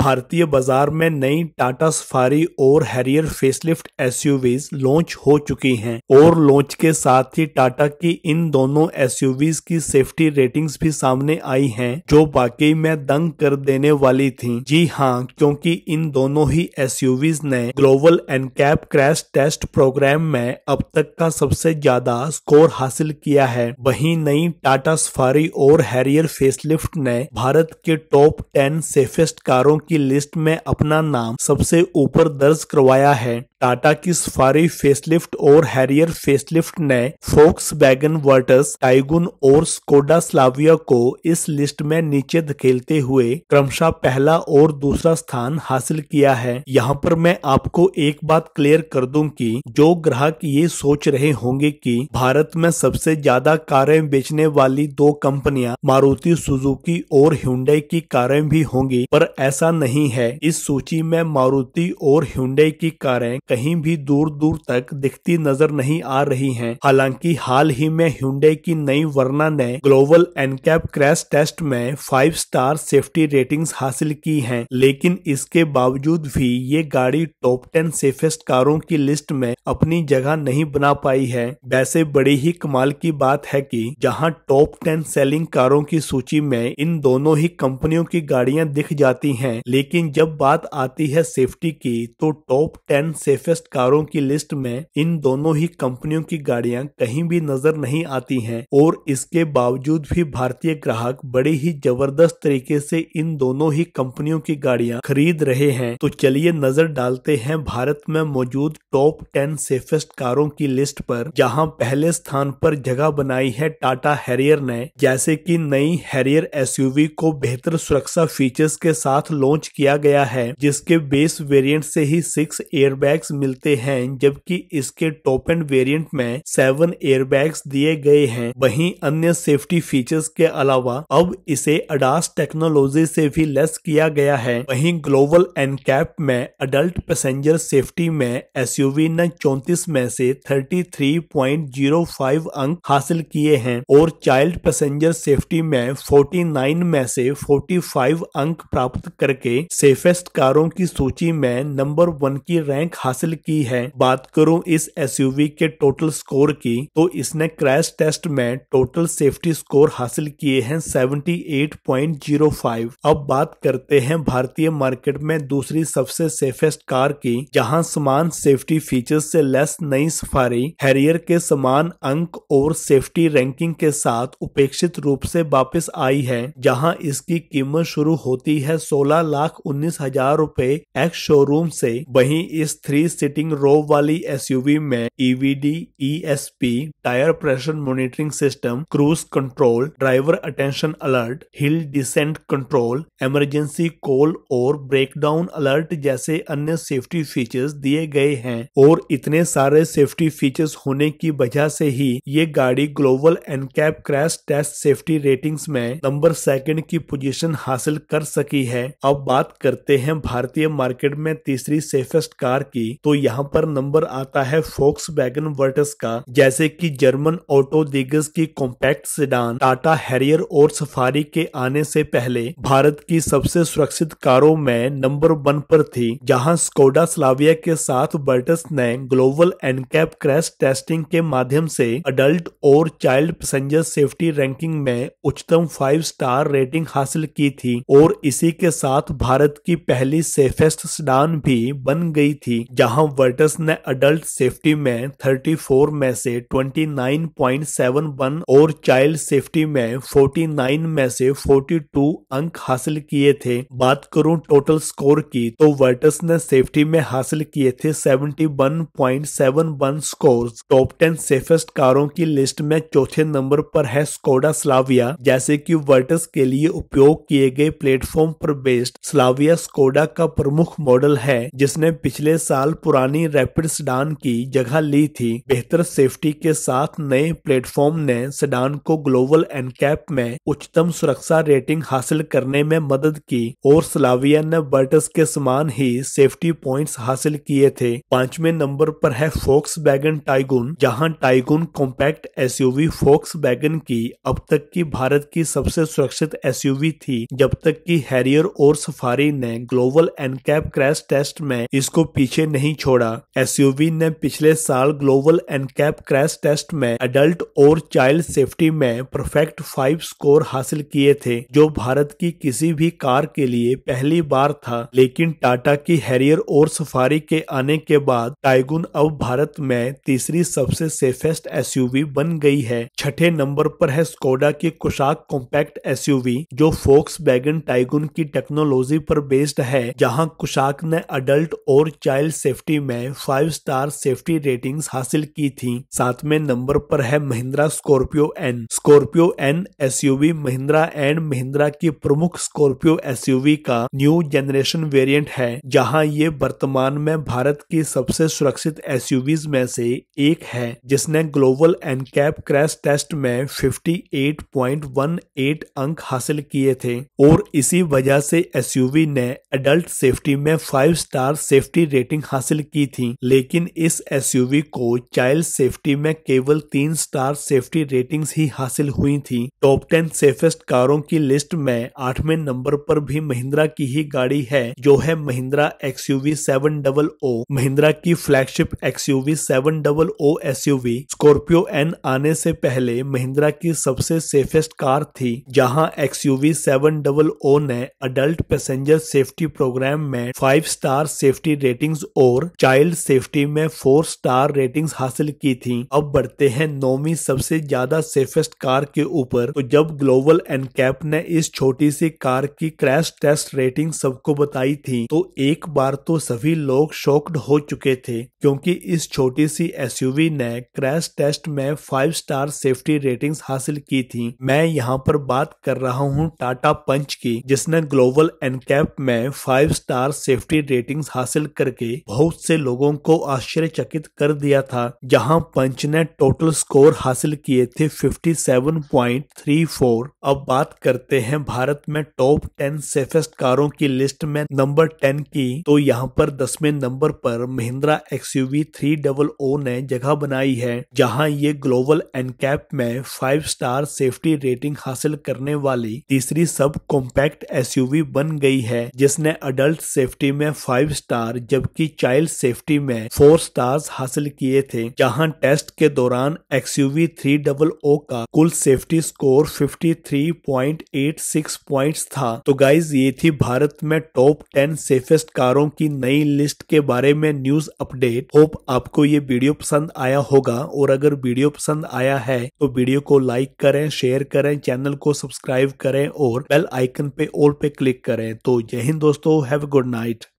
भारतीय बाजार में नई टाटा सफारी और हैरियर फेसलिफ्ट एसयूवीज लॉन्च हो चुकी हैं और लॉन्च के साथ ही टाटा की इन दोनों एसयूवीज की सेफ्टी रेटिंग्स भी सामने आई हैं जो वाकई में दंग कर देने वाली थी जी हाँ क्योंकि इन दोनों ही एसयूवीज ने global NCAP crash test program में अब तक का सबसे ज्यादा स्कोर हासिल किया है वही नई टाटा सफारी और हैरियर फेसलिफ्ट ने भारत के टॉप टेन सेफेस्ट कारों की लिस्ट में अपना नाम सबसे ऊपर दर्ज करवाया है टाटा की सफारी फेसलिफ्ट और हैरियर फेसलिफ्ट ने फोक्स वैगन वर्टस टाइगुन और स्कोडा स्लाविया को इस लिस्ट में नीचे धकेलते हुए क्रमशः पहला और दूसरा स्थान हासिल किया है यहाँ पर मैं आपको एक बात क्लियर कर दूं कि जो ग्राहक ये सोच रहे होंगे कि भारत में सबसे ज्यादा कारें बेचने वाली दो कंपनियां मारुति सुजुकी और ह्यूडई की कारें भी होंगी पर ऐसा नहीं है इस सूची में मारुति और ह्यूडई की कारें कहीं भी दूर दूर तक दिखती नजर नहीं आ रही हैं। हालांकि हाल ही में ह्यूडे की नई वर्ना ने ग्लोबल एनकैप क्रैश टेस्ट में फाइव स्टार सेफ्टी रेटिंग्स हासिल की हैं, लेकिन इसके बावजूद भी ये गाड़ी टॉप टेन सेफेस्ट कारों की लिस्ट में अपनी जगह नहीं बना पाई है वैसे बड़ी ही कमाल की बात है की जहाँ टॉप टेन सेलिंग कारों की सूची में इन दोनों ही कंपनियों की गाड़ियाँ दिख जाती है लेकिन जब बात आती है सेफ्टी की तो टॉप टेन से सेफेस्ट कारों की लिस्ट में इन दोनों ही कंपनियों की गाड़ियां कहीं भी नजर नहीं आती हैं और इसके बावजूद भी भारतीय ग्राहक बड़े ही जबरदस्त तरीके से इन दोनों ही कंपनियों की गाड़ियां खरीद रहे हैं तो चलिए नजर डालते हैं भारत में मौजूद टॉप टेन सेफेस्ट कारों की लिस्ट पर जहां पहले स्थान पर जगह बनाई है टाटा हैरियर ने जैसे कि नई हैरियर एसयूवी को बेहतर सुरक्षा फीचर्स के साथ लॉन्च किया गया है जिसके बेस वेरिएंट से ही सिक्स एयरबैग एयरबैग्स मिलते हैं जबकि इसके टॉप एंड वेरिएंट में सेवन एयरबैग्स दिए गए हैं वहीं अन्य सेफ्टी फीचर्स के अलावा अब इसे अडास टेक्नोलॉजी से भी लेस किया गया है वहीं ग्लोबल एनकैप में अडल्ट पैसेंजर सेफ्टी में वी ने चौतीस में से फाइव अंक हासिल किए हैं और चाइल्ड पैसेंजर सेफ्टी में नाइन में से फाइव अंक प्राप्त करके सेफेस्ट कारों की सूची में नंबर वन की रैंक हासिल हासिल की है बात करूं इस एसयूवी के टोटल स्कोर की तो इसने क्रैश टेस्ट में टोटल सेफ्टी स्कोर हासिल किए हैं 78.05 अब बात करते हैं भारतीय मार्केट में दूसरी सबसे सेफेस्ट कार की जहां समान सेफ्टी फीचर्स से लेस नई सफारी हैरियर के समान अंक और सेफ्टी रैंकिंग के साथ उपेक्षित रूप से वापस आई है जहां इसकी कीमत शुरू होती है सोलह लाख उन्नीस हजार रूपए एक्स शोरूम से वहीं इस थ्री थ्री सिटिंग रो वाली एसयूवी में EVD ESP tyre pressure monitoring system cruise control driver attention alert hill descent control emergency call और ब्रेकडाउन अलर्ट जैसे अन्य सेफ्टी फीचर्स दिए गए हैं और इतने सारे सेफ्टी फीचर्स होने की वजह से ही ये गाड़ी global NCAP crash test safety ratings में नंबर सेकंड की पोजीशन हासिल कर सकी है अब बात करते हैं भारतीय मार्केट में तीसरी सेफेस्ट कार की तो यहाँ पर नंबर आता है फोक्स वैगन वर्टस का जैसे कि जर्मन ऑटो दिग्गज की कॉम्पैक्ट सेडान टाटा हैरियर और सफारी के आने से पहले भारत की सबसे सुरक्षित कारों में नंबर वन पर थी जहाँ स्कोडा स्लाविया के साथ वर्टस ने ग्लोबल एनकैप क्रैश टेस्टिंग के माध्यम से अडल्ट और चाइल्ड पैसेंजर सेफ्टी रैंकिंग में उच्चतम फाइव स्टार रेटिंग हासिल की थी और इसी के साथ भारत की पहली सेफेस्ट स्डान भी बन गई थी जहां वर्टस ने अडल्ट सेफ्टी में 34 में से 29.71 और चाइल्ड सेफ्टी में 49 में से 42 अंक हासिल किए थे बात करूं टोटल स्कोर की तो वर्टस ने सेफ्टी में हासिल किए थे 71.71 स्कोर टॉप 10 सेफेस्ट कारों की लिस्ट में चौथे नंबर पर है स्कोडा स्लाविया जैसे कि वर्टस के लिए उपयोग किए गए प्लेटफॉर्म पर बेस्ड स्लाविया स्कोडा का प्रमुख मॉडल है जिसने पिछले साल पुरानी रैपिड सडान की जगह ली थी बेहतर सेफ्टी के साथ नए प्लेटफॉर्म ने सडान को ग्लोबल एनकैप में उच्चतम सुरक्षा रेटिंग हासिल करने में मदद की और सलाविया ने बर्टस के समान ही सेफ्टी पॉइंट्स हासिल किए थे पांचवे नंबर पर है फोक्स बैगन टाइगुन जहां टाइगुन कॉम्पैक्ट एसयूवी फोक्स बैगन की अब तक की भारत की सबसे सुरक्षित एसयूवी थी जब तक की हैरियर और सफारी ने ग्लोबल एनकैप क्रैश टेस्ट में इसको पीछे नहीं नहीं छोड़ा एसयूवी ने पिछले साल ग्लोबल कैप क्रैश टेस्ट में एडल्ट और चाइल्ड सेफ्टी में परफेक्ट फाइव स्कोर हासिल किए थे जो भारत की किसी भी कार के लिए पहली बार था लेकिन टाटा की हैरियर और सफारी के आने के बाद टाइगुन अब भारत में तीसरी सबसे सेफेस्ट एस बन गई है छठे नंबर पर है स्कोडा की कुशाक कॉम्पैक्ट एस जो फोक्स बैगन टाइगुन की टेक्नोलॉजी पर बेस्ड है जहां कुशाक ने अडल्ट और चाइल्ड सेफ्टी सेफ्टी में फाइव स्टार सेफ्टी रेटिंग्स हासिल की थी सातवें नंबर पर है Mahindra Scorpio N Scorpio N SUV Mahindra and Mahindra की प्रमुख स्कॉर्पियो एसयूवी का न्यू जनरेशन वेरिएंट है जहां ये वर्तमान में भारत की सबसे सुरक्षित एस में से एक है जिसने ग्लोबल एनकैप क्रैश टेस्ट में फिफ्टी अंक हासिल किए थे और इसी वजह से एस ने एडल्ट सेफ्टी में फाइव स्टार सेफ्टी रेटिंग हासिल की थी लेकिन इस एसयूवी को चाइल्ड सेफ्टी में केवल तीन स्टार सेफ्टी रेटिंग्स ही हासिल हुई थी टॉप टेन सेफेस्ट कारों की लिस्ट में आठवें नंबर पर भी महिंद्रा की ही गाड़ी है जो है Mahindra V seven double O Mahindra की flagship V seven double O V Scorpio N आने से पहले महिंद्रा की सबसे सेफेस्ट कार थी जहां वी सेवन डबल ओ ने अडल्ट पैसेंजर सेफ्टी प्रोग्राम में फाइव स्टार सेफ्टी रेटिंग्स और चाइल्ड सेफ्टी में फोर स्टार रेटिंग्स हासिल की थी अब बढ़ते हैं नौवीं सबसे ज्यादा सेफेस्ट कार के ऊपर तो जब ग्लोबल एनकैप ने इस छोटी सी कार की क्रैश टेस्ट रेटिंग सबको बताई थी तो एक बार तो सभी लोग शॉक्ड हो चुके थे क्योंकि इस छोटी सी एसयूवी ने क्रैश टेस्ट में फाइव स्टार सेफ्टी रेटिंग्स हासिल की थी मैं यहाँ पर बात कर रहा हूँ टाटा पंच की जिसने ग्लोबल एनकैप में फाइव स्टार सेफ्टी रेटिंग्स हासिल करके बहुत से लोगों को आश्चर्यचकित कर दिया था जहां पंच ने टोटल स्कोर हासिल किए थे 57.34 अब बात करते हैं भारत में टॉप 10 सेफेस्ट कारों की लिस्ट में नंबर 10 की तो यहां पर दसवें नंबर पर महिंद्रा एक्सयूवी 300 ने जगह बनाई है जहां ये ग्लोबल एनकैप में फाइव स्टार सेफ्टी रेटिंग हासिल करने वाली तीसरी सब कॉम्पैक्ट एसयूवी बन गई है जिसने अडल्ट सेफ्टी में फाइव स्टार जबकि चाइल्ड सेफ्टी में फोर स्टार्स हासिल किए थे जहां टेस्ट के दौरान एक्सयूवी थ्री डबल ओ का कुल सेफ्टी स्कोर 53.86 पॉइंट्स था तो गाइज ये थी भारत में टॉप टेन सेफेस्ट कारों की नई लिस्ट के बारे में न्यूज अपडेट होप आपको ये वीडियो पसंद आया होगा और अगर वीडियो पसंद आया है तो वीडियो को लाइक करें शेयर करें चैनल को सब्सक्राइब करें और बेल आइकन पे ऑल पे क्लिक करें तो यही दोस्तों हैव गुड नाइट